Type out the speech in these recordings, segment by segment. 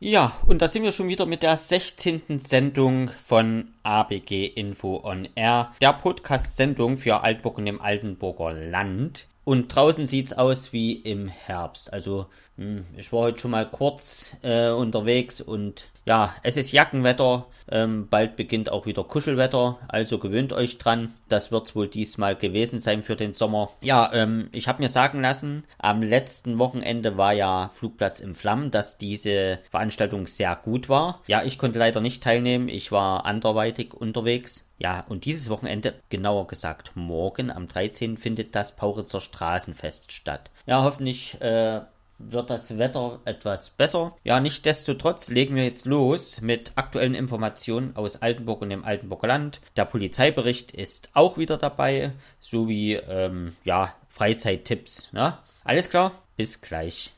Ja, und da sind wir schon wieder mit der 16. Sendung von ABG Info on Air, der Podcast-Sendung für Altburg und dem Altenburger Land. Und draußen sieht's aus wie im Herbst. Also hm, ich war heute schon mal kurz äh, unterwegs und ja, es ist Jackenwetter. Ähm, bald beginnt auch wieder Kuschelwetter, also gewöhnt euch dran. Das wird es wohl diesmal gewesen sein für den Sommer. Ja, ähm, ich habe mir sagen lassen, am letzten Wochenende war ja Flugplatz im Flammen, dass diese Veranstaltung sehr gut war. Ja, ich konnte leider nicht teilnehmen, ich war anderweitig unterwegs. Ja, und dieses Wochenende, genauer gesagt morgen am 13. findet das Pauritzer Straßenfest statt. Ja, hoffentlich äh, wird das Wetter etwas besser. Ja, nichtdestotrotz legen wir jetzt los mit aktuellen Informationen aus Altenburg und dem Altenburger Land. Der Polizeibericht ist auch wieder dabei, sowie ähm, ja, Freizeittipps. Ne? Alles klar, bis gleich.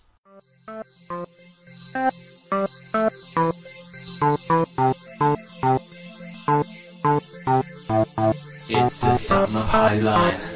It's the summer highlight.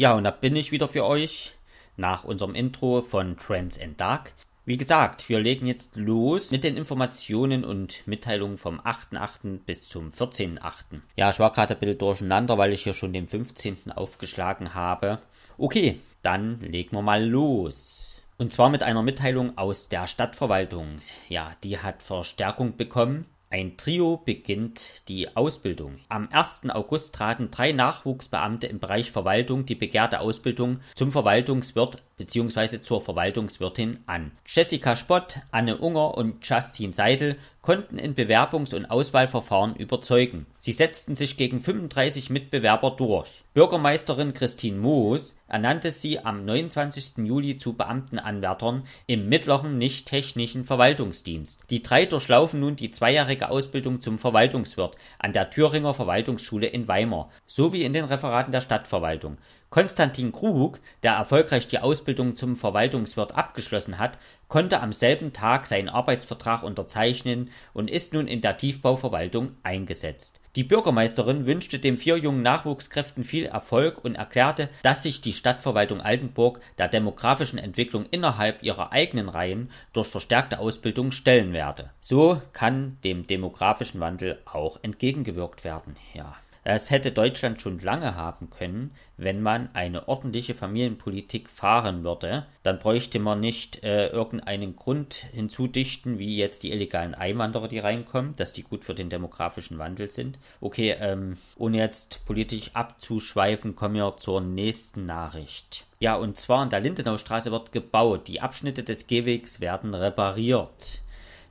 Ja, und da bin ich wieder für euch nach unserem Intro von Trends and Dark. Wie gesagt, wir legen jetzt los mit den Informationen und Mitteilungen vom 8.8. bis zum 14.8. Ja, ich war gerade ein bisschen durcheinander, weil ich hier schon den 15. aufgeschlagen habe. Okay, dann legen wir mal los. Und zwar mit einer Mitteilung aus der Stadtverwaltung. Ja, die hat Verstärkung bekommen. Ein Trio beginnt die Ausbildung. Am 1. August traten drei Nachwuchsbeamte im Bereich Verwaltung die begehrte Ausbildung zum Verwaltungswirt bzw. zur Verwaltungswirtin an. Jessica Spott, Anne Unger und Justin Seidel konnten in Bewerbungs- und Auswahlverfahren überzeugen. Sie setzten sich gegen 35 Mitbewerber durch. Bürgermeisterin Christine Moos ernannte sie am 29. Juli zu Beamtenanwärtern im mittleren nicht-technischen Verwaltungsdienst. Die drei durchlaufen nun die zweijährige Ausbildung zum Verwaltungswirt an der Thüringer Verwaltungsschule in Weimar sowie in den Referaten der Stadtverwaltung. Konstantin Krug, der erfolgreich die Ausbildung zum Verwaltungswirt abgeschlossen hat, konnte am selben Tag seinen Arbeitsvertrag unterzeichnen und ist nun in der Tiefbauverwaltung eingesetzt. Die Bürgermeisterin wünschte den vier jungen Nachwuchskräften viel Erfolg und erklärte, dass sich die Stadtverwaltung Altenburg der demografischen Entwicklung innerhalb ihrer eigenen Reihen durch verstärkte Ausbildung stellen werde. So kann dem demografischen Wandel auch entgegengewirkt werden. Ja. Es hätte Deutschland schon lange haben können, wenn man eine ordentliche Familienpolitik fahren würde. Dann bräuchte man nicht äh, irgendeinen Grund hinzudichten, wie jetzt die illegalen Einwanderer, die reinkommen, dass die gut für den demografischen Wandel sind. Okay, ähm, ohne jetzt politisch abzuschweifen, kommen wir zur nächsten Nachricht. Ja, und zwar an der Lindenaustraße wird gebaut. Die Abschnitte des Gehwegs werden repariert.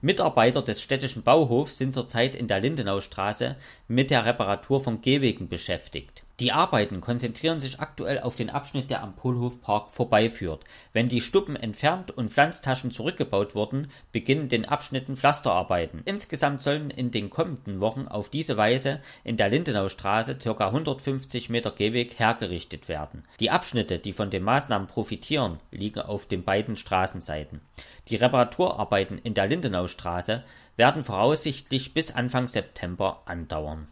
Mitarbeiter des städtischen Bauhofs sind zurzeit in der Lindenaustraße mit der Reparatur von Gehwegen beschäftigt die Arbeiten konzentrieren sich aktuell auf den Abschnitt, der am Polhofpark vorbeiführt. Wenn die Stuppen entfernt und Pflanztaschen zurückgebaut wurden, beginnen den Abschnitten Pflasterarbeiten. Insgesamt sollen in den kommenden Wochen auf diese Weise in der Lindenaustraße ca. 150 Meter Gehweg hergerichtet werden. Die Abschnitte, die von den Maßnahmen profitieren, liegen auf den beiden Straßenseiten. Die Reparaturarbeiten in der Lindenaustraße werden voraussichtlich bis Anfang September andauern.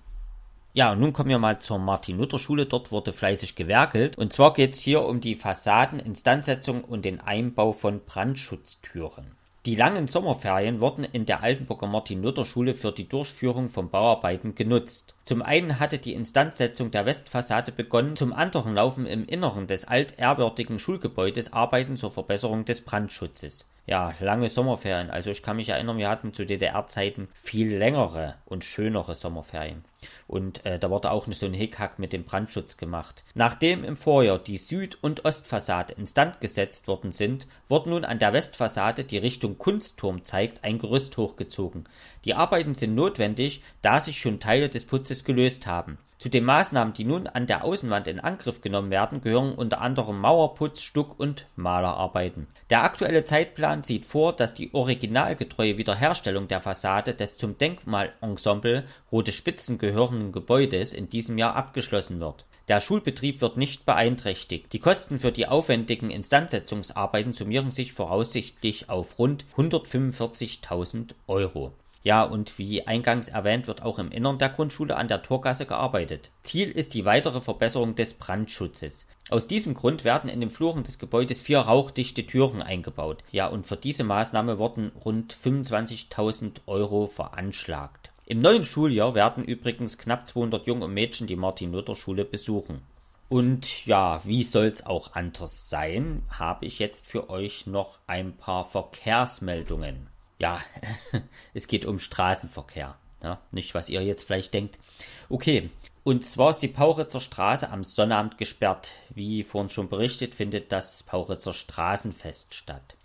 Ja, nun kommen wir mal zur Martin-Luther-Schule. Dort wurde fleißig gewerkelt. Und zwar geht es hier um die Fassaden, Instandsetzung und den Einbau von Brandschutztüren. Die langen Sommerferien wurden in der Altenburger Martin-Luther-Schule für die Durchführung von Bauarbeiten genutzt. Zum einen hatte die Instandsetzung der Westfassade begonnen, zum anderen laufen im Inneren des altehrwürdigen Schulgebäudes Arbeiten zur Verbesserung des Brandschutzes. Ja, lange Sommerferien. Also ich kann mich erinnern, wir hatten zu DDR-Zeiten viel längere und schönere Sommerferien. Und äh, da wurde auch so ein Hickhack mit dem Brandschutz gemacht. Nachdem im Vorjahr die Süd- und Ostfassade instand gesetzt worden sind, wird nun an der Westfassade, die Richtung Kunstturm zeigt, ein Gerüst hochgezogen. Die Arbeiten sind notwendig, da sich schon Teile des Putzes Krieges gelöst haben. Zu den Maßnahmen, die nun an der Außenwand in Angriff genommen werden, gehören unter anderem Mauerputz, Stuck- und Malerarbeiten. Der aktuelle Zeitplan sieht vor, dass die originalgetreue Wiederherstellung der Fassade des zum Denkmalensemble Rote Spitzen gehörenden Gebäudes in diesem Jahr abgeschlossen wird. Der Schulbetrieb wird nicht beeinträchtigt. Die Kosten für die aufwendigen Instandsetzungsarbeiten summieren sich voraussichtlich auf rund 145.000 Euro ja, und wie eingangs erwähnt, wird auch im Innern der Grundschule an der Torgasse gearbeitet. Ziel ist die weitere Verbesserung des Brandschutzes. Aus diesem Grund werden in den Fluren des Gebäudes vier rauchdichte Türen eingebaut. Ja, und für diese Maßnahme wurden rund 25.000 Euro veranschlagt. Im neuen Schuljahr werden übrigens knapp 200 junge Mädchen die Martin-Luther-Schule besuchen. Und ja, wie soll's auch anders sein, habe ich jetzt für euch noch ein paar Verkehrsmeldungen ja, es geht um Straßenverkehr. Ja, ne? nicht, was ihr jetzt vielleicht denkt. Okay, und zwar ist die Pauritzer Straße am Sonnabend gesperrt. Wie vorhin schon berichtet, findet das Pauritzer Straßenfest statt.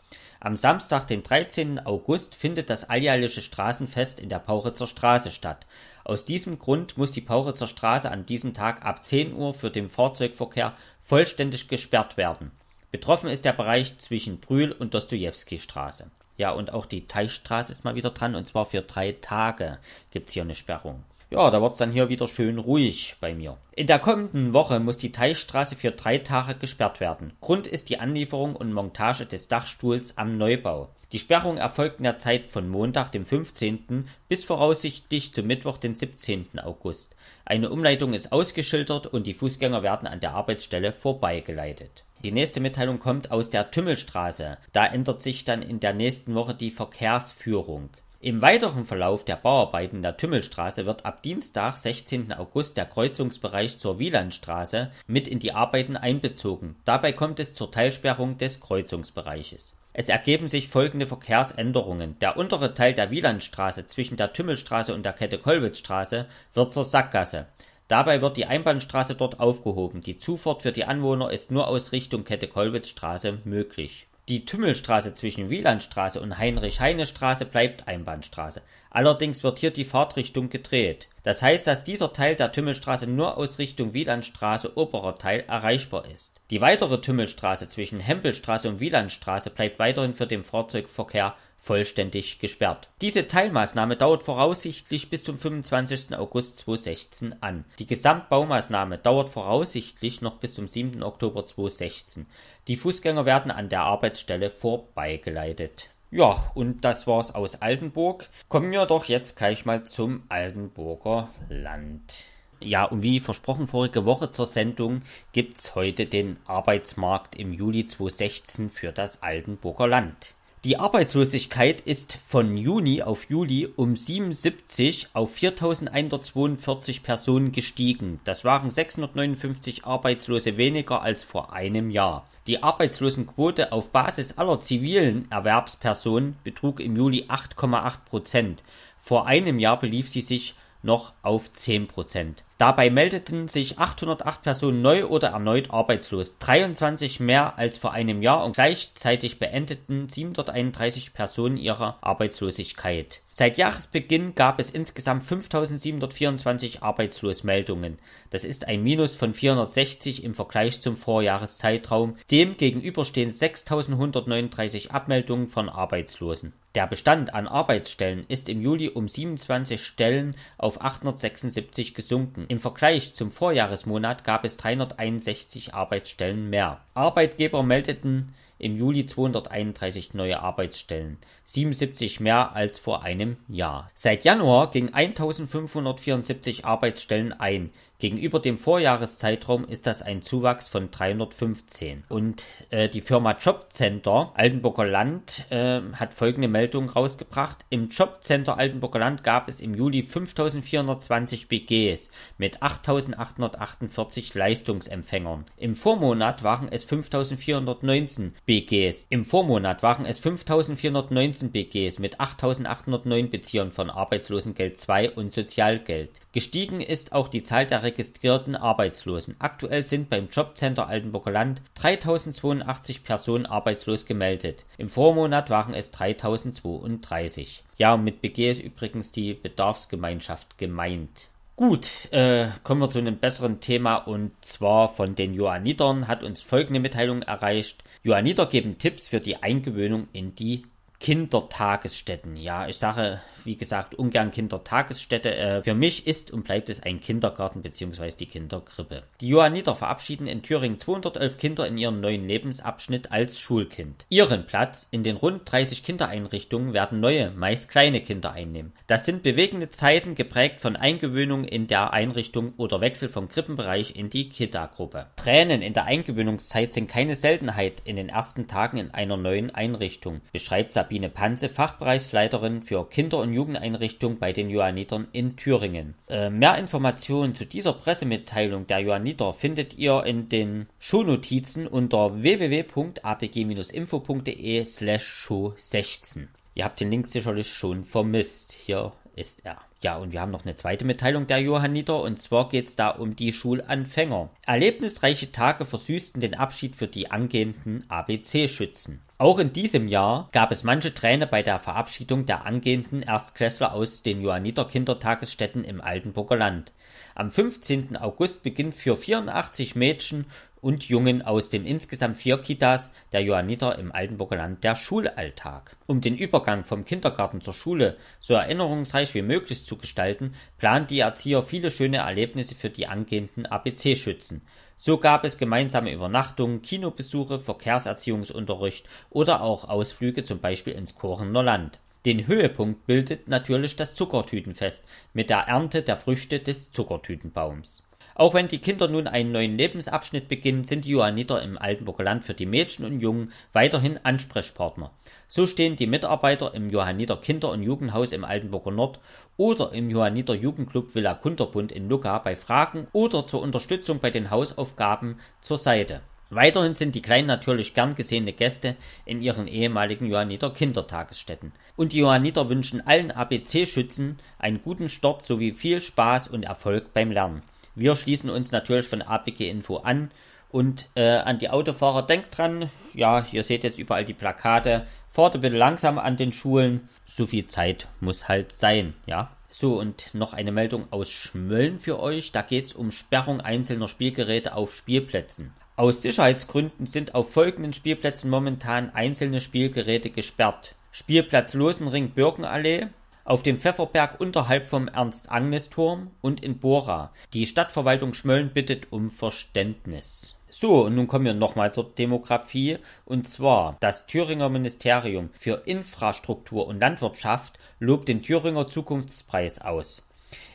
Am Samstag, den 13. August, findet das alljährliche Straßenfest in der Pauritzer Straße statt. Aus diesem Grund muss die Pauritzer Straße an diesem Tag ab 10 Uhr für den Fahrzeugverkehr vollständig gesperrt werden. Betroffen ist der Bereich zwischen Brühl und Dostojewski Straße. Ja, und auch die Teichstraße ist mal wieder dran und zwar für drei Tage gibt es hier eine Sperrung. Ja, da wird es dann hier wieder schön ruhig bei mir. In der kommenden Woche muss die Teichstraße für drei Tage gesperrt werden. Grund ist die Anlieferung und Montage des Dachstuhls am Neubau. Die Sperrung erfolgt in der Zeit von Montag, dem 15. bis voraussichtlich zu Mittwoch, den 17. August. Eine Umleitung ist ausgeschildert und die Fußgänger werden an der Arbeitsstelle vorbeigeleitet. Die nächste Mitteilung kommt aus der Tümmelstraße. Da ändert sich dann in der nächsten Woche die Verkehrsführung. Im weiteren Verlauf der Bauarbeiten der Tümmelstraße wird ab Dienstag, 16. August, der Kreuzungsbereich zur Wielandstraße mit in die Arbeiten einbezogen. Dabei kommt es zur Teilsperrung des Kreuzungsbereiches. Es ergeben sich folgende Verkehrsänderungen. Der untere Teil der Wielandstraße zwischen der Tümmelstraße und der Kette Kolwitzstraße wird zur Sackgasse. Dabei wird die Einbahnstraße dort aufgehoben, die Zufahrt für die Anwohner ist nur aus Richtung Kette Kolwitzstraße möglich. Die Tümmelstraße zwischen Wielandstraße und Heinrich-Heine-Straße bleibt Einbahnstraße. Allerdings wird hier die Fahrtrichtung gedreht. Das heißt, dass dieser Teil der Tümmelstraße nur aus Richtung Wielandstraße oberer Teil erreichbar ist. Die weitere Tümmelstraße zwischen Hempelstraße und Wielandstraße bleibt weiterhin für den Fahrzeugverkehr vollständig gesperrt. Diese Teilmaßnahme dauert voraussichtlich bis zum 25. August 2016 an. Die Gesamtbaumaßnahme dauert voraussichtlich noch bis zum 7. Oktober 2016. Die Fußgänger werden an der Arbeitsstelle vorbeigeleitet. Ja, und das war's aus Altenburg. Kommen wir doch jetzt gleich mal zum Altenburger Land. Ja, und wie versprochen vorige Woche zur Sendung gibt's heute den Arbeitsmarkt im Juli 2016 für das Altenburger Land. Die Arbeitslosigkeit ist von Juni auf Juli um 77 auf 4.142 Personen gestiegen. Das waren 659 Arbeitslose weniger als vor einem Jahr. Die Arbeitslosenquote auf Basis aller zivilen Erwerbspersonen betrug im Juli 8,8 Prozent. Vor einem Jahr belief sie sich noch auf 10 Prozent. Dabei meldeten sich 808 Personen neu oder erneut arbeitslos, 23 mehr als vor einem Jahr und gleichzeitig beendeten 731 Personen ihre Arbeitslosigkeit Seit Jahresbeginn gab es insgesamt 5.724 Arbeitslosmeldungen. Das ist ein Minus von 460 im Vergleich zum Vorjahreszeitraum. Dem gegenüber stehen 6.139 Abmeldungen von Arbeitslosen. Der Bestand an Arbeitsstellen ist im Juli um 27 Stellen auf 876 gesunken. Im Vergleich zum Vorjahresmonat gab es 361 Arbeitsstellen mehr. Arbeitgeber meldeten im Juli 231 neue Arbeitsstellen, 77 mehr als vor einem Jahr. Seit Januar gingen 1574 Arbeitsstellen ein, Gegenüber dem Vorjahreszeitraum ist das ein Zuwachs von 315. Und äh, die Firma Jobcenter Altenburger Land äh, hat folgende Meldung rausgebracht. Im Jobcenter Altenburger Land gab es im Juli 5420 BGs mit 8848 Leistungsempfängern. Im Vormonat waren es 5419 BGs. Im Vormonat waren es 5419 BGs mit 8809 Beziehern von Arbeitslosengeld 2 und Sozialgeld. Gestiegen ist auch die Zahl der registrierten Arbeitslosen. Aktuell sind beim Jobcenter Altenburger Land 3082 Personen arbeitslos gemeldet. Im Vormonat waren es 3032. Ja, und mit BG ist übrigens die Bedarfsgemeinschaft gemeint. Gut, äh, kommen wir zu einem besseren Thema und zwar von den Johannitern hat uns folgende Mitteilung erreicht. Johanniter geben Tipps für die Eingewöhnung in die Kindertagesstätten. Ja, ich sage, wie gesagt, ungern Kindertagesstätte. Äh, für mich ist und bleibt es ein Kindergarten bzw. die Kinderkrippe. Die Johanniter verabschieden in Thüringen 211 Kinder in ihren neuen Lebensabschnitt als Schulkind. Ihren Platz in den rund 30 Kindereinrichtungen werden neue, meist kleine Kinder einnehmen. Das sind bewegende Zeiten geprägt von Eingewöhnung in der Einrichtung oder Wechsel vom Krippenbereich in die Kita-Gruppe. Tränen in der Eingewöhnungszeit sind keine Seltenheit in den ersten Tagen in einer neuen Einrichtung, beschreibt Sabine Panze, Fachbereichsleiterin für Kinder- und und Jugendeinrichtung bei den Johannitern in Thüringen. Äh, mehr Informationen zu dieser Pressemitteilung der Johanniter findet ihr in den Shownotizen unter www.apg-info.de slash show 16. Ihr habt den Link sicherlich schon vermisst. Hier ist er. Ja, und wir haben noch eine zweite Mitteilung der Johanniter, und zwar geht es da um die Schulanfänger. Erlebnisreiche Tage versüßten den Abschied für die angehenden ABC-Schützen. Auch in diesem Jahr gab es manche Träne bei der Verabschiedung der angehenden Erstklässler aus den Johanniter Kindertagesstätten im Altenburger Land. Am 15. August beginnt für 84 Mädchen und Jungen aus den insgesamt vier Kitas der Johanniter im Altenburger Land der Schulalltag. Um den Übergang vom Kindergarten zur Schule so erinnerungsreich wie möglich zu gestalten, plant die Erzieher viele schöne Erlebnisse für die angehenden ABC-Schützen. So gab es gemeinsame Übernachtungen, Kinobesuche, Verkehrserziehungsunterricht oder auch Ausflüge zum Beispiel ins Korener Land. Den Höhepunkt bildet natürlich das Zuckertütenfest mit der Ernte der Früchte des Zuckertütenbaums. Auch wenn die Kinder nun einen neuen Lebensabschnitt beginnen, sind die Johanniter im Altenburger Land für die Mädchen und Jungen weiterhin Ansprechpartner. So stehen die Mitarbeiter im Johanniter Kinder- und Jugendhaus im Altenburger Nord oder im Johanniter Jugendclub Villa Kunterbund in Lucca bei Fragen oder zur Unterstützung bei den Hausaufgaben zur Seite. Weiterhin sind die Kleinen natürlich gern gesehene Gäste in ihren ehemaligen Johanniter Kindertagesstätten. Und die Johanniter wünschen allen ABC-Schützen einen guten Start sowie viel Spaß und Erfolg beim Lernen. Wir schließen uns natürlich von ABG Info an und äh, an die Autofahrer denkt dran, ja, ihr seht jetzt überall die Plakate, fahrt bitte langsam an den Schulen, so viel Zeit muss halt sein, ja. So, und noch eine Meldung aus Schmölln für euch. Da geht es um Sperrung einzelner Spielgeräte auf Spielplätzen. Aus Sicherheitsgründen sind auf folgenden Spielplätzen momentan einzelne Spielgeräte gesperrt. Spielplatz Losenring Birkenallee, auf dem Pfefferberg unterhalb vom Ernst-Agnes-Turm und in Bora. Die Stadtverwaltung Schmölln bittet um Verständnis. So, und nun kommen wir nochmal zur Demografie. Und zwar, das Thüringer Ministerium für Infrastruktur und Landwirtschaft lobt den Thüringer Zukunftspreis aus.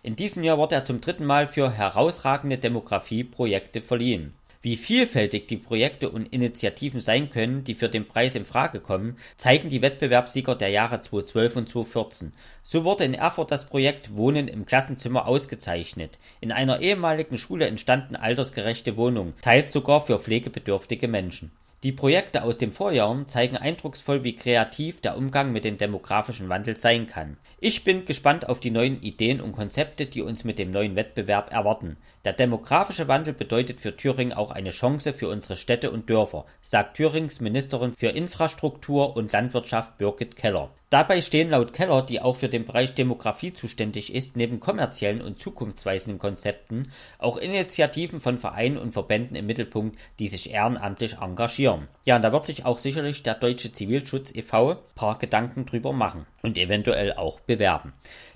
In diesem Jahr wurde er zum dritten Mal für herausragende Demografieprojekte verliehen. Wie vielfältig die Projekte und Initiativen sein können, die für den Preis in Frage kommen, zeigen die Wettbewerbssieger der Jahre 2012 und 2014. So wurde in Erfurt das Projekt Wohnen im Klassenzimmer ausgezeichnet. In einer ehemaligen Schule entstanden altersgerechte Wohnungen, teils sogar für pflegebedürftige Menschen die Projekte aus dem Vorjahr zeigen eindrucksvoll, wie kreativ der Umgang mit dem demografischen Wandel sein kann. Ich bin gespannt auf die neuen Ideen und Konzepte, die uns mit dem neuen Wettbewerb erwarten. Der demografische Wandel bedeutet für Thüringen auch eine Chance für unsere Städte und Dörfer, sagt Thürings Ministerin für Infrastruktur und Landwirtschaft Birgit Keller. Dabei stehen laut Keller, die auch für den Bereich Demografie zuständig ist, neben kommerziellen und zukunftsweisenden Konzepten auch Initiativen von Vereinen und Verbänden im Mittelpunkt, die sich ehrenamtlich engagieren. Ja, und da wird sich auch sicherlich der Deutsche Zivilschutz e.V. paar Gedanken drüber machen und eventuell auch bewerben.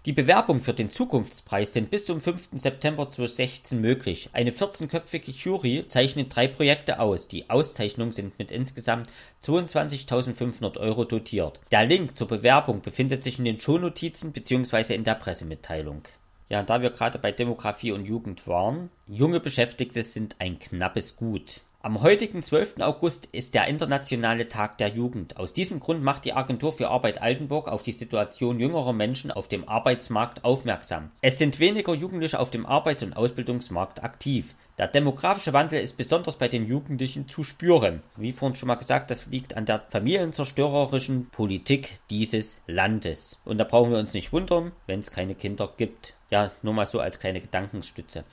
Die Bewerbung für den Zukunftspreis sind bis zum 5. September 2016 möglich. Eine 14-köpfige Jury zeichnet drei Projekte aus. Die Auszeichnungen sind mit insgesamt 22.500 Euro dotiert. Der Link zur Bewerbung befindet sich in den Shownotizen bzw. in der Pressemitteilung. Ja, da wir gerade bei Demografie und Jugend waren, junge Beschäftigte sind ein knappes Gut. Am heutigen 12. August ist der Internationale Tag der Jugend. Aus diesem Grund macht die Agentur für Arbeit Altenburg auf die Situation jüngerer Menschen auf dem Arbeitsmarkt aufmerksam. Es sind weniger Jugendliche auf dem Arbeits- und Ausbildungsmarkt aktiv. Der demografische Wandel ist besonders bei den Jugendlichen zu spüren. Wie vorhin schon mal gesagt, das liegt an der familienzerstörerischen Politik dieses Landes. Und da brauchen wir uns nicht wundern, wenn es keine Kinder gibt. Ja, nur mal so als kleine Gedankenstütze.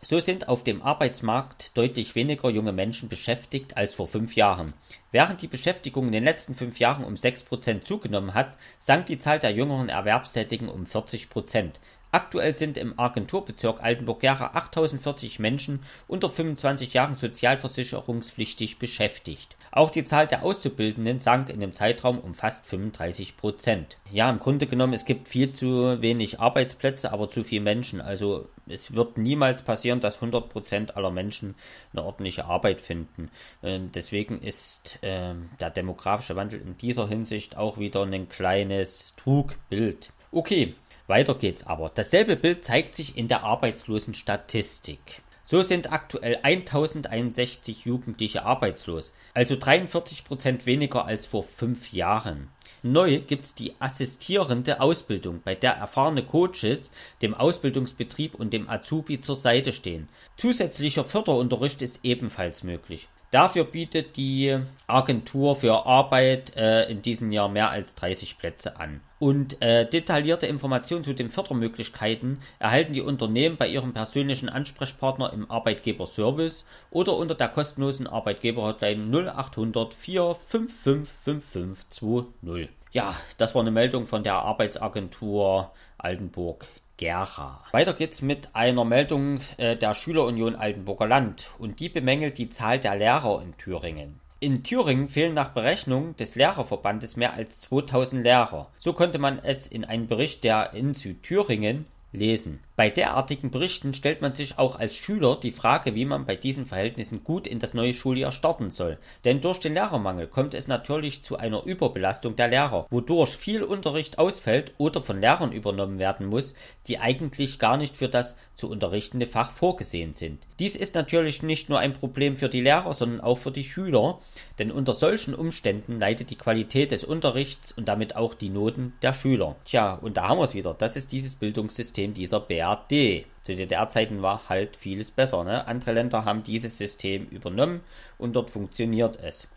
So sind auf dem Arbeitsmarkt deutlich weniger junge Menschen beschäftigt als vor fünf Jahren. Während die Beschäftigung in den letzten fünf Jahren um sechs Prozent zugenommen hat, sank die Zahl der jüngeren Erwerbstätigen um 40%. Prozent. Aktuell sind im Agenturbezirk Altenburg-Gera 8040 Menschen unter 25 Jahren sozialversicherungspflichtig beschäftigt auch die Zahl der Auszubildenden sank in dem Zeitraum um fast 35 Prozent. Ja, im Grunde genommen, es gibt viel zu wenig Arbeitsplätze, aber zu viele Menschen. Also es wird niemals passieren, dass 100 Prozent aller Menschen eine ordentliche Arbeit finden. Ähm, deswegen ist äh, der demografische Wandel in dieser Hinsicht auch wieder ein kleines Trugbild. Okay, weiter geht's aber. Dasselbe Bild zeigt sich in der Arbeitslosenstatistik. So sind aktuell 1061 Jugendliche arbeitslos, also 43 Prozent weniger als vor fünf Jahren. Neu gibt's die assistierende Ausbildung, bei der erfahrene Coaches dem Ausbildungsbetrieb und dem Azubi zur Seite stehen. Zusätzlicher Förderunterricht ist ebenfalls möglich. Dafür bietet die Agentur für Arbeit äh, in diesem Jahr mehr als 30 Plätze an und äh, detaillierte Informationen zu den Fördermöglichkeiten erhalten die Unternehmen bei ihrem persönlichen Ansprechpartner im Arbeitgeberservice oder unter der kostenlosen Arbeitgeberhotline 0800 4555520. Ja, das war eine Meldung von der Arbeitsagentur Altenburg Gera. Weiter geht's mit einer Meldung äh, der Schülerunion Altenburger Land und die bemängelt die Zahl der Lehrer in Thüringen. In Thüringen fehlen nach Berechnung des Lehrerverbandes mehr als 2000 Lehrer. So konnte man es in einem Bericht der INSU Thüringen lesen bei derartigen Berichten stellt man sich auch als Schüler die Frage, wie man bei diesen Verhältnissen gut in das neue Schuljahr starten soll. Denn durch den Lehrermangel kommt es natürlich zu einer Überbelastung der Lehrer, wodurch viel Unterricht ausfällt oder von Lehrern übernommen werden muss, die eigentlich gar nicht für das zu unterrichtende Fach vorgesehen sind. Dies ist natürlich nicht nur ein Problem für die Lehrer, sondern auch für die Schüler, denn unter solchen Umständen leidet die Qualität des Unterrichts und damit auch die Noten der Schüler. Tja, und da haben wir es wieder. Das ist dieses Bildungssystem dieser BR. BRD. Zu DDR-Zeiten war halt vieles besser. Ne? Andere Länder haben dieses System übernommen und dort funktioniert es.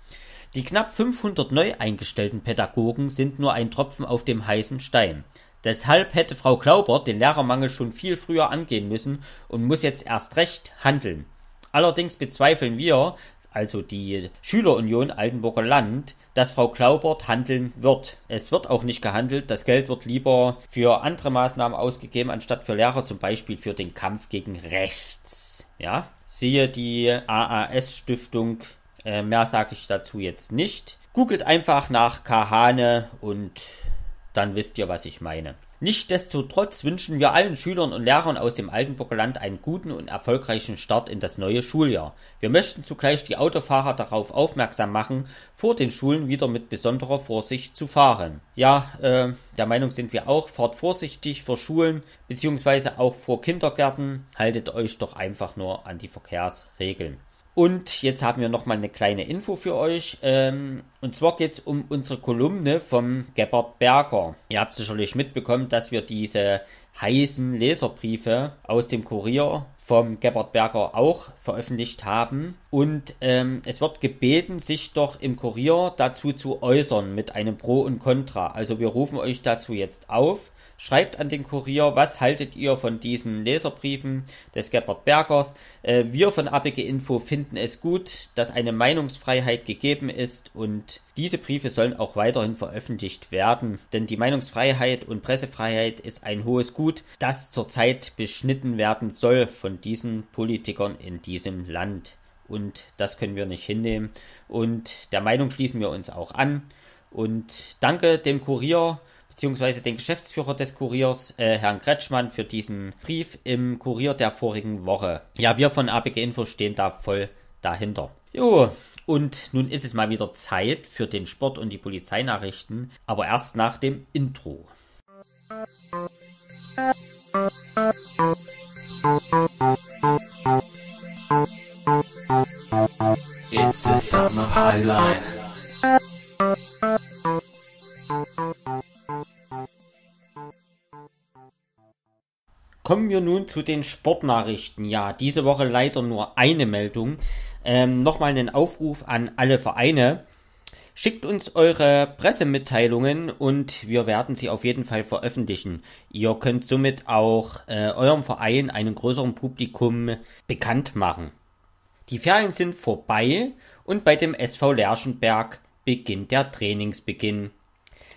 Die knapp 500 neu eingestellten Pädagogen sind nur ein Tropfen auf dem heißen Stein. Deshalb hätte Frau Klaubert den Lehrermangel schon viel früher angehen müssen und muss jetzt erst recht handeln. Allerdings bezweifeln wir, also die Schülerunion Altenburger Land, dass Frau Klaubert handeln wird. Es wird auch nicht gehandelt. Das Geld wird lieber für andere Maßnahmen ausgegeben, anstatt für Lehrer, zum Beispiel für den Kampf gegen rechts. Ja, siehe die AAS-Stiftung. Äh, mehr sage ich dazu jetzt nicht. Googelt einfach nach Kahane und dann wisst ihr, was ich meine. Nichtsdestotrotz wünschen wir allen Schülern und Lehrern aus dem Altenburger Land einen guten und erfolgreichen Start in das neue Schuljahr. Wir möchten zugleich die Autofahrer darauf aufmerksam machen, vor den Schulen wieder mit besonderer Vorsicht zu fahren. Ja, äh, der Meinung sind wir auch, fahrt vorsichtig vor Schulen beziehungsweise auch vor Kindergärten, haltet euch doch einfach nur an die Verkehrsregeln. Und jetzt haben wir nochmal eine kleine Info für euch. Ähm, und zwar geht es um unsere Kolumne vom Gebhard Berger. Ihr habt sicherlich mitbekommen, dass wir diese heißen Leserbriefe aus dem Kurier vom Gebhard Berger auch veröffentlicht haben. Und ähm, es wird gebeten, sich doch im Kurier dazu zu äußern mit einem Pro und Contra. Also wir rufen euch dazu jetzt auf. Schreibt an den Kurier, was haltet ihr von diesen Leserbriefen des Gebhard Bergers? Äh, wir von ABG Info finden es gut, dass eine Meinungsfreiheit gegeben ist und diese Briefe sollen auch weiterhin veröffentlicht werden, denn die Meinungsfreiheit und Pressefreiheit ist ein hohes Gut, das zurzeit beschnitten werden soll von von diesen Politikern in diesem Land. Und das können wir nicht hinnehmen. Und der Meinung schließen wir uns auch an. Und danke dem Kurier beziehungsweise dem Geschäftsführer des Kuriers, äh, Herrn Kretschmann, für diesen Brief im Kurier der vorigen Woche. Ja, wir von ABG Info stehen da voll dahinter. Jo, und nun ist es mal wieder Zeit für den Sport und die Polizeinachrichten, aber erst nach dem Intro. Kommen wir nun zu den Sportnachrichten. Ja, diese Woche leider nur eine Meldung. Ähm, Nochmal einen Aufruf an alle Vereine. Schickt uns eure Pressemitteilungen und wir werden sie auf jeden Fall veröffentlichen. Ihr könnt somit auch äh, eurem Verein einem größeren Publikum bekannt machen. Die Ferien sind vorbei und bei dem SV Lerschenberg beginnt der Trainingsbeginn.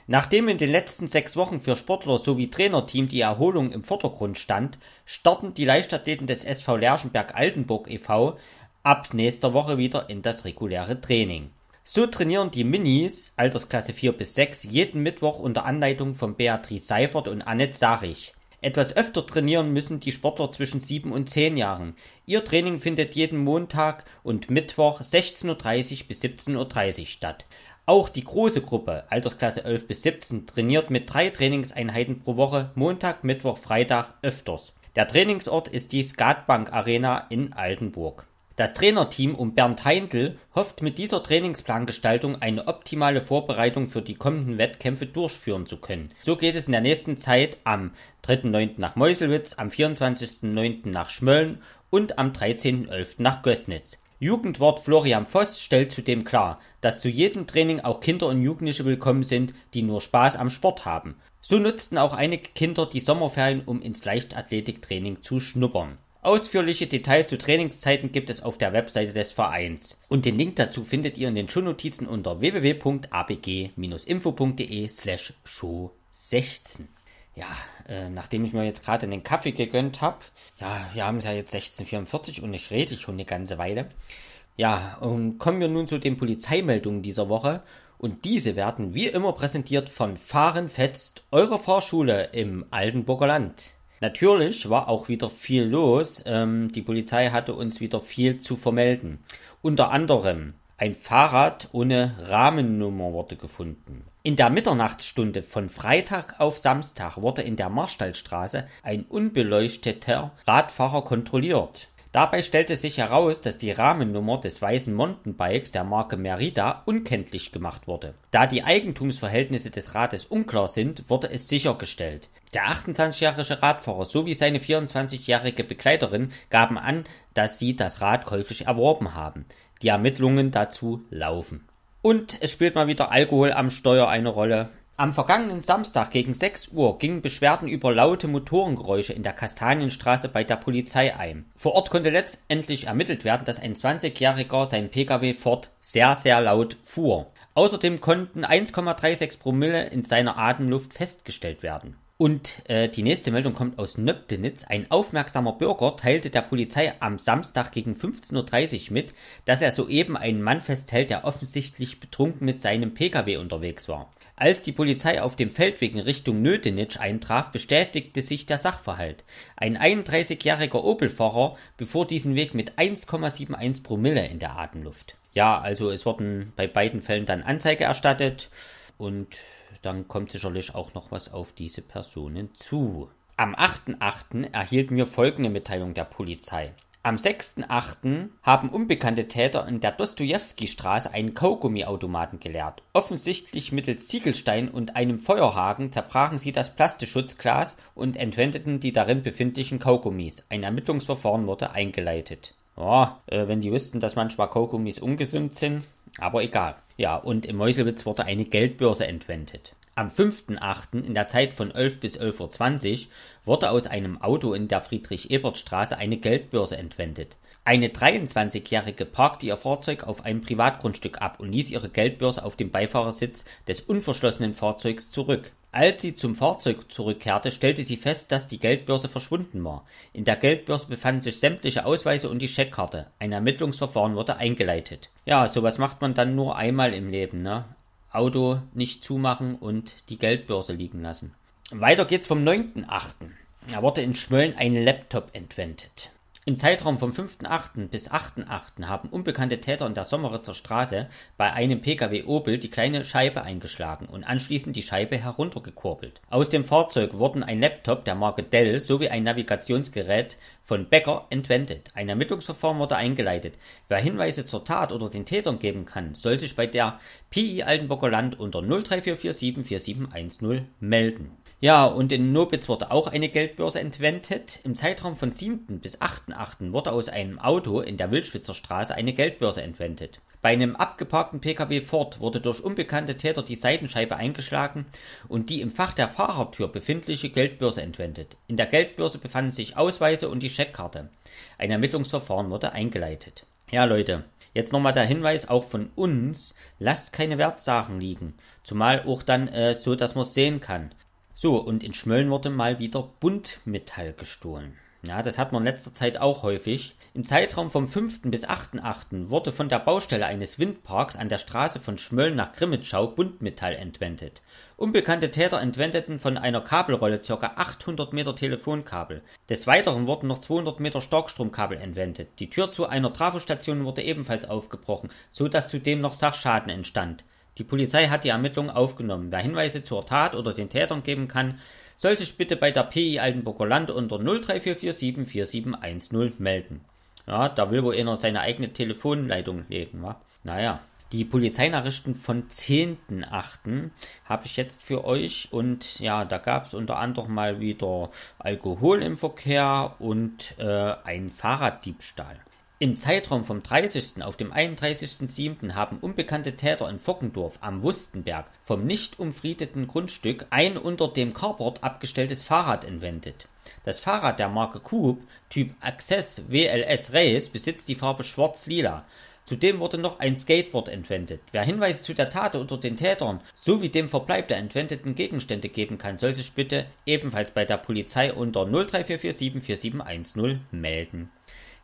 Nachdem in den letzten sechs Wochen für Sportler sowie Trainerteam die Erholung im Vordergrund stand, starten die Leichtathleten des SV Lerschenberg Altenburg e.V. ab nächster Woche wieder in das reguläre Training. So trainieren die Minis, Altersklasse 4 bis 6, jeden Mittwoch unter Anleitung von Beatrice Seifert und Annette Sarich. Etwas öfter trainieren müssen die Sportler zwischen 7 und 10 Jahren. Ihr Training findet jeden Montag und Mittwoch 16.30 bis 17.30 Uhr statt. Auch die große Gruppe, Altersklasse 11 bis 17, trainiert mit drei Trainingseinheiten pro Woche, Montag, Mittwoch, Freitag öfters. Der Trainingsort ist die Skatbank Arena in Altenburg. Das Trainerteam um Bernd Heindl hofft mit dieser Trainingsplangestaltung eine optimale Vorbereitung für die kommenden Wettkämpfe durchführen zu können. So geht es in der nächsten Zeit am 3.9. nach Meuselwitz, am 24.9. nach Schmölln und am 13.11. nach Gößnitz. Jugendwort Florian Voss stellt zudem klar, dass zu jedem Training auch Kinder und Jugendliche willkommen sind, die nur Spaß am Sport haben. So nutzten auch einige Kinder die Sommerferien, um ins Leichtathletiktraining zu schnuppern. Ausführliche Details zu Trainingszeiten gibt es auf der Webseite des Vereins. Und den Link dazu findet ihr in den Shownotizen unter www.abg-info.de slash show 16. Ja, äh, nachdem ich mir jetzt gerade einen Kaffee gegönnt habe, ja, wir haben es ja jetzt 16.44 und ich rede schon eine ganze Weile. Ja, und ähm, kommen wir nun zu den Polizeimeldungen dieser Woche. Und diese werden wie immer präsentiert von Fahren fetzt, eurer Fahrschule im Altenburger Land. Natürlich war auch wieder viel los. Ähm, die Polizei hatte uns wieder viel zu vermelden. Unter anderem ein Fahrrad ohne Rahmennummer wurde gefunden. In der Mitternachtsstunde von Freitag auf Samstag wurde in der Marstallstraße ein unbeleuchteter Radfahrer kontrolliert. Dabei stellte sich heraus, dass die Rahmennummer des weißen Mountainbikes der Marke Merida unkenntlich gemacht wurde. Da die Eigentumsverhältnisse des Rates unklar sind, wurde es sichergestellt. Der 28-jährige Radfahrer sowie seine 24-jährige Begleiterin gaben an, dass sie das Rad käuflich erworben haben. Die Ermittlungen dazu laufen. Und es spielt mal wieder Alkohol am Steuer eine Rolle. Am vergangenen Samstag gegen 6 Uhr gingen Beschwerden über laute Motorengeräusche in der Kastanienstraße bei der Polizei ein. Vor Ort konnte letztendlich ermittelt werden, dass ein 20-Jähriger sein Pkw Ford sehr, sehr laut fuhr. Außerdem konnten 1,36 Promille in seiner Atemluft festgestellt werden. Und äh, die nächste Meldung kommt aus Nöbdenitz. Ein aufmerksamer Bürger teilte der Polizei am Samstag gegen 15.30 Uhr mit, dass er soeben einen Mann festhält, der offensichtlich betrunken mit seinem Pkw unterwegs war. Als die Polizei auf dem Feldweg in Richtung Nötenitsch eintraf, bestätigte sich der Sachverhalt. Ein 31-jähriger Opel-Fahrer befuhr diesen Weg mit 1,71 Promille in der Atemluft. Ja, also es wurden bei beiden Fällen dann Anzeige erstattet und dann kommt sicherlich auch noch was auf diese Personen zu. Am 8.8. erhielten wir folgende Mitteilung der Polizei. Am 6.8. haben unbekannte Täter in der Dostojewski-Straße einen Kaugummiautomaten geleert. Offensichtlich mittels Ziegelstein und einem Feuerhaken zerbrachen sie das Plastischutzglas und entwendeten die darin befindlichen Kaugummis. Ein Ermittlungsverfahren wurde eingeleitet. Ja, äh, wenn die wüssten, dass manchmal Kaugummis ungesund sind, aber egal. Ja, und im Meuselwitz wurde eine Geldbörse entwendet. Am 5.8. in der Zeit von 11 bis 11.20 Uhr wurde aus einem Auto in der Friedrich-Ebert-Straße eine Geldbörse entwendet. Eine 23-Jährige parkte ihr Fahrzeug auf einem Privatgrundstück ab und ließ ihre Geldbörse auf dem Beifahrersitz des unverschlossenen Fahrzeugs zurück. Als sie zum Fahrzeug zurückkehrte, stellte sie fest, dass die Geldbörse verschwunden war. In der Geldbörse befanden sich sämtliche Ausweise und die Scheckkarte. Ein Ermittlungsverfahren wurde eingeleitet. Ja, sowas macht man dann nur einmal im Leben, ne? Auto nicht zumachen und die Geldbörse liegen lassen. Weiter geht's vom 9.8. Er wurde in Schmölln ein Laptop entwendet. Im Zeitraum vom 5.8. bis 8.8. haben unbekannte Täter in der Sommeritzer Straße bei einem Pkw Opel die kleine Scheibe eingeschlagen und anschließend die Scheibe heruntergekurbelt. Aus dem Fahrzeug wurden ein Laptop der Marke Dell sowie ein Navigationsgerät von Becker entwendet. Ein Ermittlungsverfahren wurde eingeleitet. Wer Hinweise zur Tat oder den Tätern geben kann, soll sich bei der PI Altenburger Land unter 0344747110 melden. Ja, und in Nobitz wurde auch eine Geldbörse entwendet. Im Zeitraum von 7. bis 8.8. wurde aus einem Auto in der Wildschwitzer Straße eine Geldbörse entwendet. Bei einem abgeparkten Pkw Ford wurde durch unbekannte Täter die Seitenscheibe eingeschlagen und die im Fach der Fahrertür befindliche Geldbörse entwendet. In der Geldbörse befanden sich Ausweise und die Scheckkarte. Ein Ermittlungsverfahren wurde eingeleitet. Ja, Leute, Jetzt nochmal der Hinweis auch von uns, lasst keine Wertsachen liegen. Zumal auch dann äh, so, dass man es sehen kann. So, und in Schmölln wurde mal wieder Buntmetall gestohlen. Ja, das hat man in letzter Zeit auch häufig. Im Zeitraum vom 5. bis 8.8. wurde von der Baustelle eines Windparks an der Straße von Schmölln nach Grimmitschau Buntmetall entwendet. Unbekannte Täter entwendeten von einer Kabelrolle ca. 800 Meter Telefonkabel. Des Weiteren wurden noch 200 Meter Starkstromkabel entwendet. Die Tür zu einer Trafostation wurde ebenfalls aufgebrochen, so dass zudem noch Sachschaden entstand. Die Polizei hat die Ermittlungen aufgenommen. Wer Hinweise zur Tat oder den Tätern geben kann, soll sich bitte bei der PI Altenburger Land unter 03447 47110 melden. Ja, da will wohl einer seine eigene Telefonleitung legen, wa? Naja. Die Polizeinachrichten von 10.8. habe ich jetzt für euch und ja, da gab es unter anderem mal wieder Alkohol im Verkehr und äh, einen Fahrraddiebstahl. Im Zeitraum vom 30. auf dem 31.07. haben unbekannte Täter in Fockendorf am Wustenberg vom nicht umfriedeten Grundstück ein unter dem Carport abgestelltes Fahrrad entwendet. Das Fahrrad der Marke Coupe Typ Access WLS Race besitzt die Farbe schwarz-lila. Zudem wurde noch ein Skateboard entwendet. Wer Hinweise zu der Tat unter den Tätern sowie dem Verbleib der entwendeten Gegenstände geben kann, soll sich bitte ebenfalls bei der Polizei unter 03447 0344747110 melden.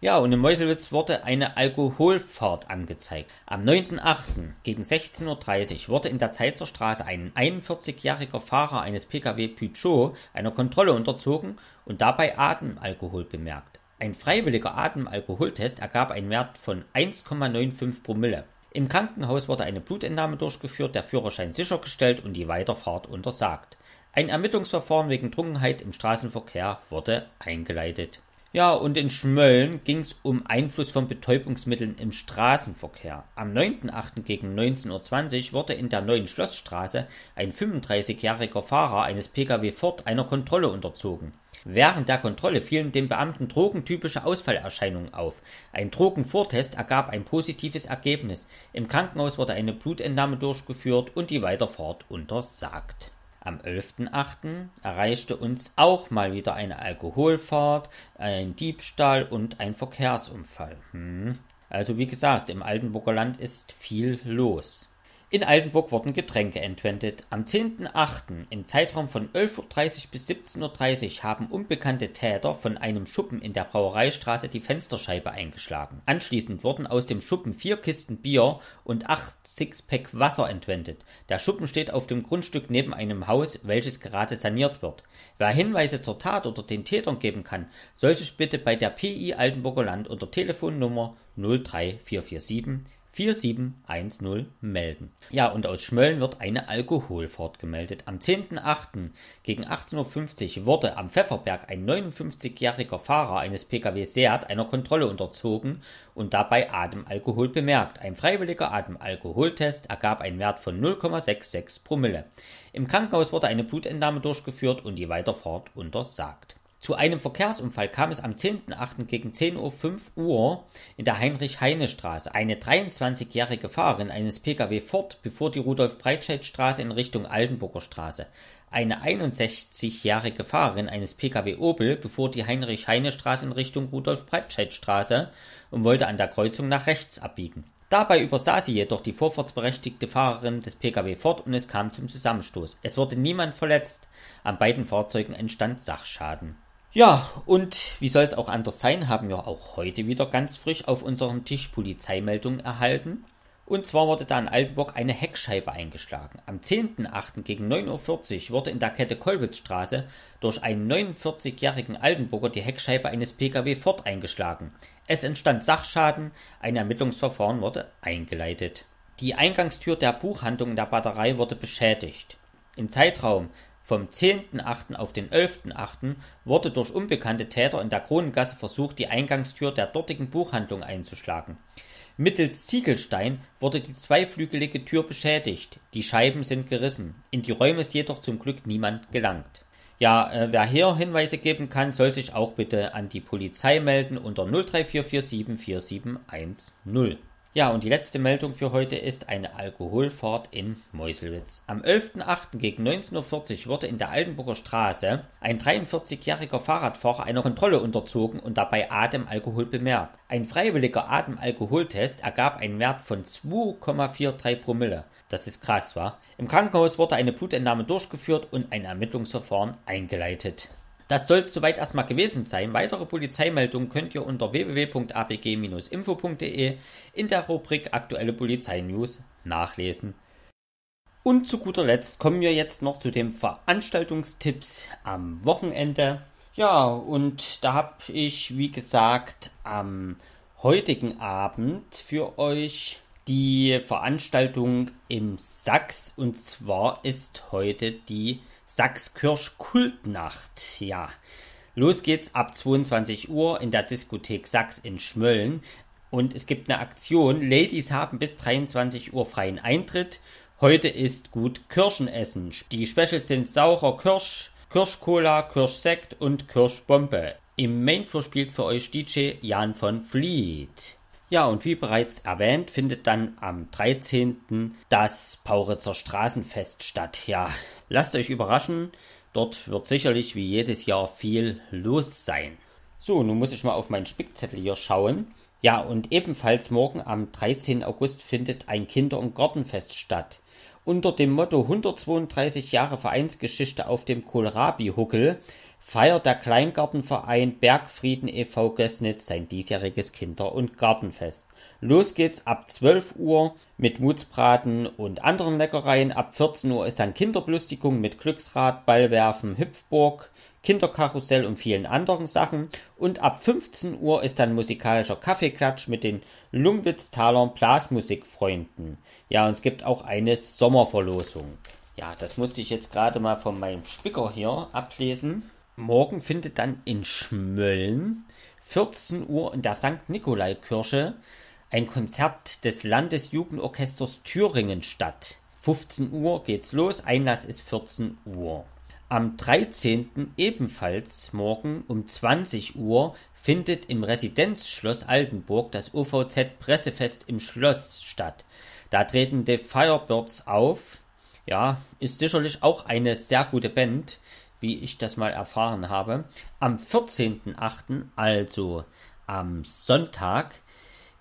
Ja, und in Meuselwitz wurde eine Alkoholfahrt angezeigt. Am 9.8. gegen 16.30 Uhr wurde in der Zeitzer Straße ein 41-jähriger Fahrer eines Pkw Peugeot einer Kontrolle unterzogen und dabei Atemalkohol bemerkt. Ein freiwilliger Atemalkoholtest ergab einen Wert von 1,95 Promille. Im Krankenhaus wurde eine Blutentnahme durchgeführt, der Führerschein sichergestellt und die Weiterfahrt untersagt. Ein Ermittlungsverfahren wegen Trunkenheit im Straßenverkehr wurde eingeleitet. Ja, und in Schmölln ging es um Einfluss von Betäubungsmitteln im Straßenverkehr. Am 9.8. gegen 19.20 Uhr wurde in der neuen Schlossstraße ein 35-jähriger Fahrer eines Pkw Ford einer Kontrolle unterzogen. Während der Kontrolle fielen den Beamten drogentypische Ausfallerscheinungen auf. Ein Drogenvortest ergab ein positives Ergebnis. Im Krankenhaus wurde eine Blutentnahme durchgeführt und die Weiterfahrt untersagt. Am 11.8. erreichte uns auch mal wieder eine Alkoholfahrt, ein Diebstahl und ein Verkehrsunfall. Hm. Also wie gesagt, im Altenburger Land ist viel los. In Altenburg wurden Getränke entwendet. Am 10.8. im Zeitraum von 11.30 Uhr bis 17.30 Uhr haben unbekannte Täter von einem Schuppen in der Brauereistraße die Fensterscheibe eingeschlagen. Anschließend wurden aus dem Schuppen vier Kisten Bier und acht Sixpack Wasser entwendet. Der Schuppen steht auf dem Grundstück neben einem Haus, welches gerade saniert wird. Wer Hinweise zur Tat oder den Tätern geben kann, soll sich bitte bei der PI Altenburger Land unter Telefonnummer 03447 4710 melden. Ja, und aus Schmölln wird eine Alkoholfahrt gemeldet. Am 10.8. gegen 18.50 Uhr wurde am Pfefferberg ein 59-jähriger Fahrer eines Pkw Seat einer Kontrolle unterzogen und dabei Atemalkohol bemerkt. Ein freiwilliger Atemalkoholtest ergab einen Wert von 0,66 Promille. Im Krankenhaus wurde eine Blutentnahme durchgeführt und die Weiterfahrt untersagt. Zu einem Verkehrsunfall kam es am 10.8. gegen 10.05 Uhr in der Heinrich-Heine-Straße. Eine 23-jährige Fahrerin eines Pkw fort, bevor die Rudolf-Breitscheid-Straße in Richtung Altenburger Straße. Eine 61-jährige Fahrerin eines Pkw Opel befuhr die Heinrich-Heine-Straße in Richtung Rudolf-Breitscheid-Straße und wollte an der Kreuzung nach rechts abbiegen. Dabei übersah sie jedoch die vorfahrtsberechtigte Fahrerin des Pkw fort und es kam zum Zusammenstoß. Es wurde niemand verletzt. An beiden Fahrzeugen entstand Sachschaden. Ja, und wie soll es auch anders sein, haben wir auch heute wieder ganz frisch auf unserem Tisch Polizeimeldungen erhalten. Und zwar wurde da in Altenburg eine Heckscheibe eingeschlagen. Am 10.8. gegen 9.40 Uhr wurde in der Kette Kolwitzstraße durch einen 49-jährigen Altenburger die Heckscheibe eines Pkw fort eingeschlagen. Es entstand Sachschaden, ein Ermittlungsverfahren wurde eingeleitet. Die Eingangstür der Buchhandlung in der Batterie wurde beschädigt. Im Zeitraum vom 10.8. auf den 11.8. wurde durch unbekannte Täter in der Kronengasse versucht, die Eingangstür der dortigen Buchhandlung einzuschlagen. Mittels Ziegelstein wurde die zweiflügelige Tür beschädigt, die Scheiben sind gerissen, in die Räume ist jedoch zum Glück niemand gelangt. Ja, äh, wer hier Hinweise geben kann, soll sich auch bitte an die Polizei melden unter 03447 4710. Ja, und die letzte Meldung für heute ist eine Alkoholfahrt in Meuselwitz. Am 11.08. gegen 19.40 Uhr wurde in der Altenburger Straße ein 43-jähriger Fahrradfahrer einer Kontrolle unterzogen und dabei Atemalkohol bemerkt. Ein freiwilliger Atemalkoholtest ergab einen Wert von 2,43 Promille. Das ist krass, wa? Im Krankenhaus wurde eine Blutentnahme durchgeführt und ein Ermittlungsverfahren eingeleitet. Das soll es soweit erstmal gewesen sein. Weitere Polizeimeldungen könnt ihr unter www.abg-info.de in der Rubrik Aktuelle Polizeinews nachlesen. Und zu guter Letzt kommen wir jetzt noch zu den Veranstaltungstipps am Wochenende. Ja, und da habe ich, wie gesagt, am heutigen Abend für euch die Veranstaltung im Sachs. Und zwar ist heute die Sachs-Kirsch-Kultnacht. Ja, los geht's ab 22 Uhr in der Diskothek Sachs in Schmölln. Und es gibt eine Aktion. Ladies haben bis 23 Uhr freien Eintritt. Heute ist gut Kirschenessen. Die Specials sind saurer Kirsch, Kirschcola, Kirschsekt und Kirschbombe. Im Mainfloor spielt für euch DJ Jan von Fleet. Ja, und wie bereits erwähnt, findet dann am 13. das Pauritzer Straßenfest statt. Ja, lasst euch überraschen, dort wird sicherlich wie jedes Jahr viel los sein. So, nun muss ich mal auf meinen Spickzettel hier schauen. Ja, und ebenfalls morgen am 13. August findet ein Kinder- und Gartenfest statt. Unter dem Motto 132 Jahre Vereinsgeschichte auf dem Kohlrabi-Huckel feiert der Kleingartenverein Bergfrieden e.V. Gößnitz sein diesjähriges Kinder- und Gartenfest. Los geht's ab 12 Uhr mit Mutzbraten und anderen Leckereien. Ab 14 Uhr ist dann Kinderbelustigung mit Glücksrad, Ballwerfen, Hüpfburg, Kinderkarussell und vielen anderen Sachen. Und ab 15 Uhr ist dann musikalischer Kaffeeklatsch mit den Lungwitztaler Blasmusikfreunden. Ja, und es gibt auch eine Sommerverlosung. Ja, das musste ich jetzt gerade mal von meinem Spicker hier ablesen. Morgen findet dann in Schmölln 14 Uhr in der St. Nikolaikirche ein Konzert des Landesjugendorchesters Thüringen statt. 15 Uhr geht's los, Einlass ist 14 Uhr. Am 13. ebenfalls morgen um 20 Uhr findet im Residenzschloss Altenburg das UVZ Pressefest im Schloss statt. Da treten The Firebirds auf. Ja, ist sicherlich auch eine sehr gute Band wie ich das mal erfahren habe, am 14.8., also am Sonntag,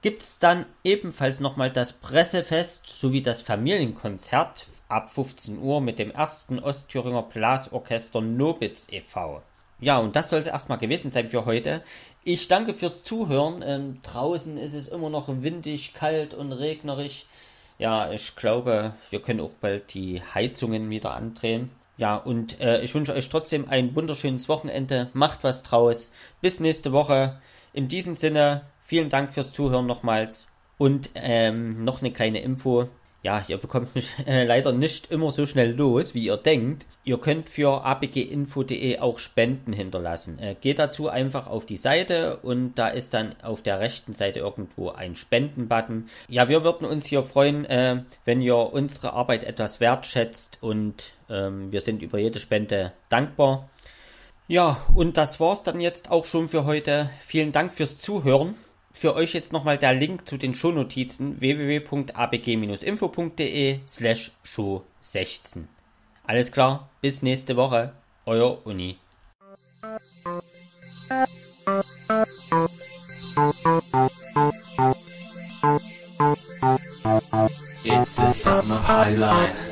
gibt es dann ebenfalls nochmal das Pressefest sowie das Familienkonzert ab 15 Uhr mit dem ersten Ostthüringer Blasorchester Nobitz e.V. Ja, und das soll es erstmal gewesen sein für heute. Ich danke fürs Zuhören. Ähm, draußen ist es immer noch windig, kalt und regnerisch. Ja, ich glaube, wir können auch bald die Heizungen wieder andrehen. Ja, und äh, ich wünsche euch trotzdem ein wunderschönes Wochenende. Macht was draus. Bis nächste Woche. In diesem Sinne, vielen Dank fürs Zuhören nochmals. Und ähm, noch eine kleine Info. Ja, ihr bekommt mich äh, leider nicht immer so schnell los, wie ihr denkt. Ihr könnt für abginfo.de auch Spenden hinterlassen. Äh, geht dazu einfach auf die Seite und da ist dann auf der rechten Seite irgendwo ein Spenden-Button. Ja, wir würden uns hier freuen, äh, wenn ihr unsere Arbeit etwas wertschätzt und ähm, wir sind über jede Spende dankbar. Ja, und das war's dann jetzt auch schon für heute. Vielen Dank fürs Zuhören für euch jetzt nochmal der Link zu den Shownotizen www.abg-info.de slash show 16. Alles klar, bis nächste Woche, euer Uni. It's the summer highlight.